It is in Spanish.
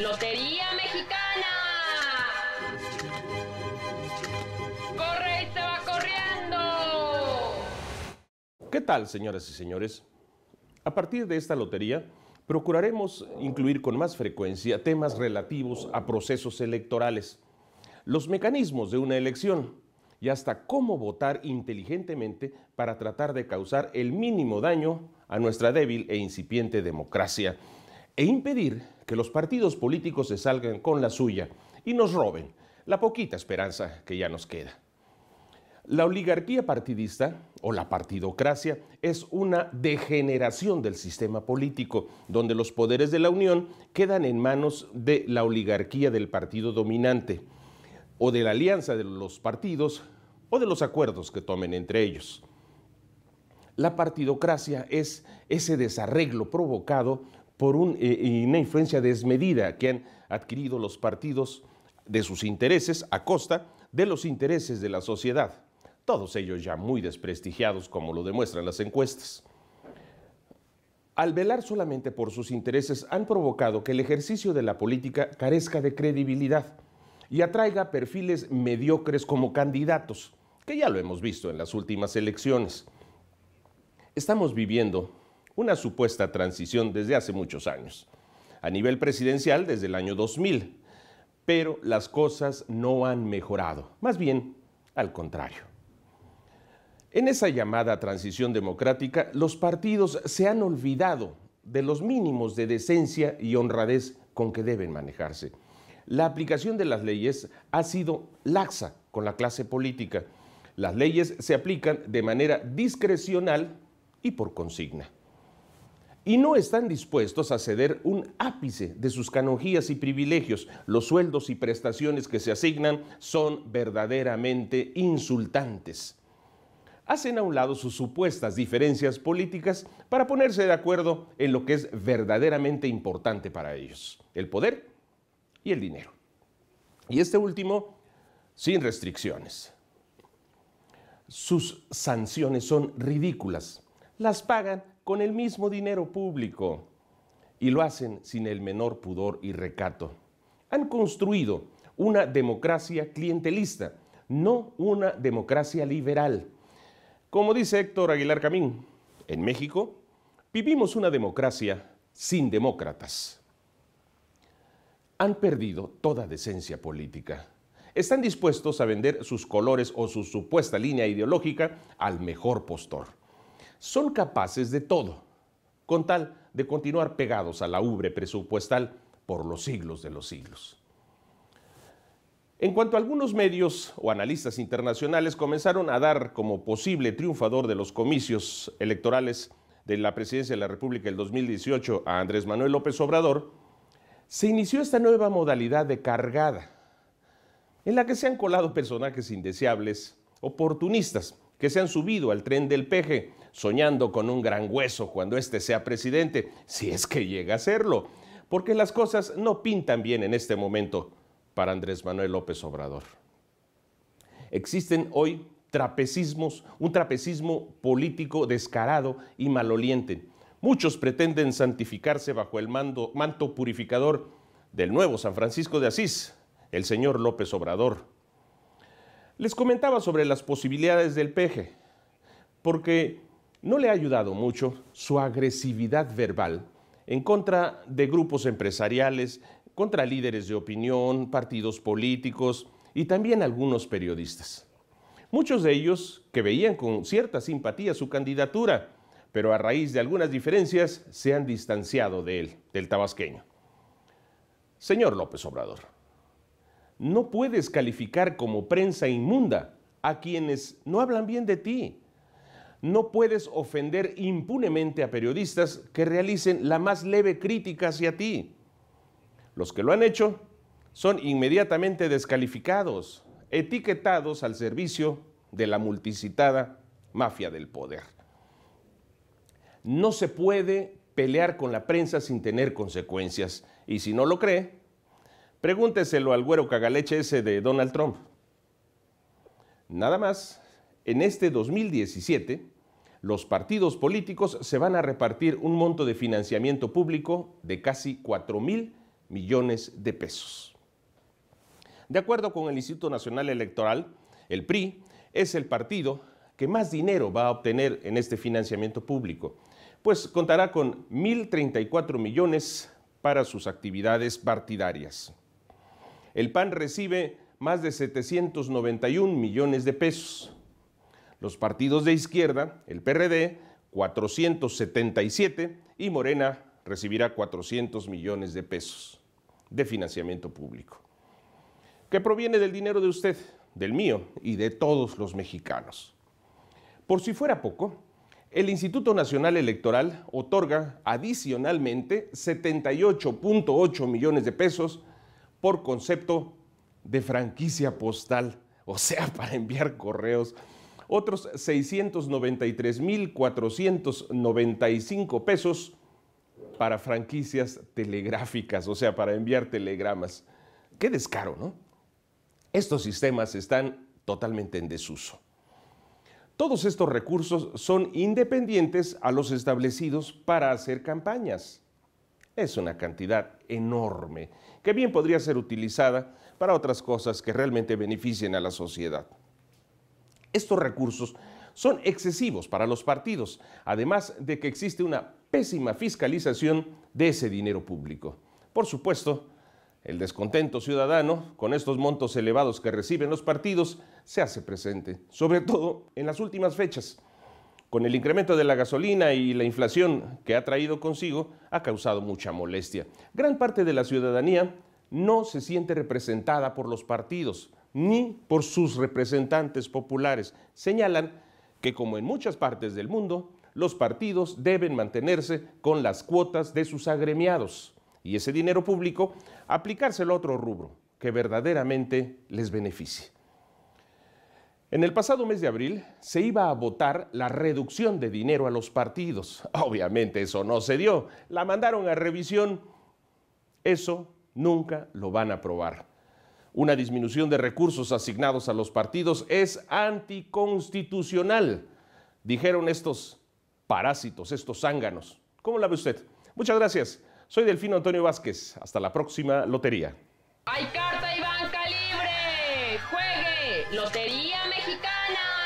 Lotería Mexicana. Corre y se va corriendo. ¿Qué tal, señoras y señores? A partir de esta lotería, procuraremos incluir con más frecuencia temas relativos a procesos electorales, los mecanismos de una elección y hasta cómo votar inteligentemente para tratar de causar el mínimo daño a nuestra débil e incipiente democracia e impedir que los partidos políticos se salgan con la suya y nos roben la poquita esperanza que ya nos queda. La oligarquía partidista o la partidocracia es una degeneración del sistema político, donde los poderes de la Unión quedan en manos de la oligarquía del partido dominante, o de la alianza de los partidos, o de los acuerdos que tomen entre ellos. La partidocracia es ese desarreglo provocado por eh, una influencia desmedida que han adquirido los partidos de sus intereses a costa de los intereses de la sociedad, todos ellos ya muy desprestigiados como lo demuestran las encuestas. Al velar solamente por sus intereses han provocado que el ejercicio de la política carezca de credibilidad y atraiga perfiles mediocres como candidatos, que ya lo hemos visto en las últimas elecciones. Estamos viviendo una supuesta transición desde hace muchos años, a nivel presidencial desde el año 2000. Pero las cosas no han mejorado, más bien al contrario. En esa llamada transición democrática, los partidos se han olvidado de los mínimos de decencia y honradez con que deben manejarse. La aplicación de las leyes ha sido laxa con la clase política. Las leyes se aplican de manera discrecional y por consigna y no están dispuestos a ceder un ápice de sus canonjías y privilegios. Los sueldos y prestaciones que se asignan son verdaderamente insultantes. Hacen a un lado sus supuestas diferencias políticas para ponerse de acuerdo en lo que es verdaderamente importante para ellos, el poder y el dinero. Y este último, sin restricciones. Sus sanciones son ridículas. Las pagan con el mismo dinero público y lo hacen sin el menor pudor y recato. Han construido una democracia clientelista, no una democracia liberal. Como dice Héctor Aguilar Camín, en México vivimos una democracia sin demócratas. Han perdido toda decencia política. Están dispuestos a vender sus colores o su supuesta línea ideológica al mejor postor son capaces de todo, con tal de continuar pegados a la ubre presupuestal por los siglos de los siglos. En cuanto algunos medios o analistas internacionales comenzaron a dar como posible triunfador de los comicios electorales de la presidencia de la República en 2018 a Andrés Manuel López Obrador, se inició esta nueva modalidad de cargada, en la que se han colado personajes indeseables, oportunistas, que se han subido al tren del peje, soñando con un gran hueso cuando éste sea presidente, si es que llega a serlo, porque las cosas no pintan bien en este momento para Andrés Manuel López Obrador. Existen hoy trapecismos, un trapecismo político descarado y maloliente. Muchos pretenden santificarse bajo el manto purificador del nuevo San Francisco de Asís, el señor López Obrador. Les comentaba sobre las posibilidades del peje, porque no le ha ayudado mucho su agresividad verbal en contra de grupos empresariales, contra líderes de opinión, partidos políticos y también algunos periodistas. Muchos de ellos que veían con cierta simpatía su candidatura, pero a raíz de algunas diferencias se han distanciado de él, del tabasqueño. Señor López Obrador, no puedes calificar como prensa inmunda a quienes no hablan bien de ti. No puedes ofender impunemente a periodistas que realicen la más leve crítica hacia ti. Los que lo han hecho son inmediatamente descalificados, etiquetados al servicio de la multicitada mafia del poder. No se puede pelear con la prensa sin tener consecuencias y si no lo cree, Pregúnteselo al güero cagaleche ese de Donald Trump. Nada más, en este 2017, los partidos políticos se van a repartir un monto de financiamiento público de casi 4 mil millones de pesos. De acuerdo con el Instituto Nacional Electoral, el PRI es el partido que más dinero va a obtener en este financiamiento público, pues contará con 1.034 millones para sus actividades partidarias el PAN recibe más de 791 millones de pesos. Los partidos de izquierda, el PRD, 477 y Morena recibirá 400 millones de pesos de financiamiento público, que proviene del dinero de usted, del mío y de todos los mexicanos. Por si fuera poco, el Instituto Nacional Electoral otorga adicionalmente 78.8 millones de pesos por concepto de franquicia postal, o sea, para enviar correos. Otros 693.495 pesos para franquicias telegráficas, o sea, para enviar telegramas. Qué descaro, ¿no? Estos sistemas están totalmente en desuso. Todos estos recursos son independientes a los establecidos para hacer campañas. Es una cantidad enorme que bien podría ser utilizada para otras cosas que realmente beneficien a la sociedad. Estos recursos son excesivos para los partidos, además de que existe una pésima fiscalización de ese dinero público. Por supuesto, el descontento ciudadano con estos montos elevados que reciben los partidos se hace presente, sobre todo en las últimas fechas con el incremento de la gasolina y la inflación que ha traído consigo, ha causado mucha molestia. Gran parte de la ciudadanía no se siente representada por los partidos ni por sus representantes populares. Señalan que, como en muchas partes del mundo, los partidos deben mantenerse con las cuotas de sus agremiados y ese dinero público aplicárselo a otro rubro que verdaderamente les beneficie. En el pasado mes de abril se iba a votar la reducción de dinero a los partidos. Obviamente eso no se dio. La mandaron a revisión. Eso nunca lo van a aprobar. Una disminución de recursos asignados a los partidos es anticonstitucional, dijeron estos parásitos, estos zánganos. ¿Cómo la ve usted? Muchas gracias. Soy Delfino Antonio Vázquez. Hasta la próxima lotería. Hay carta juegue, Lotería Mexicana.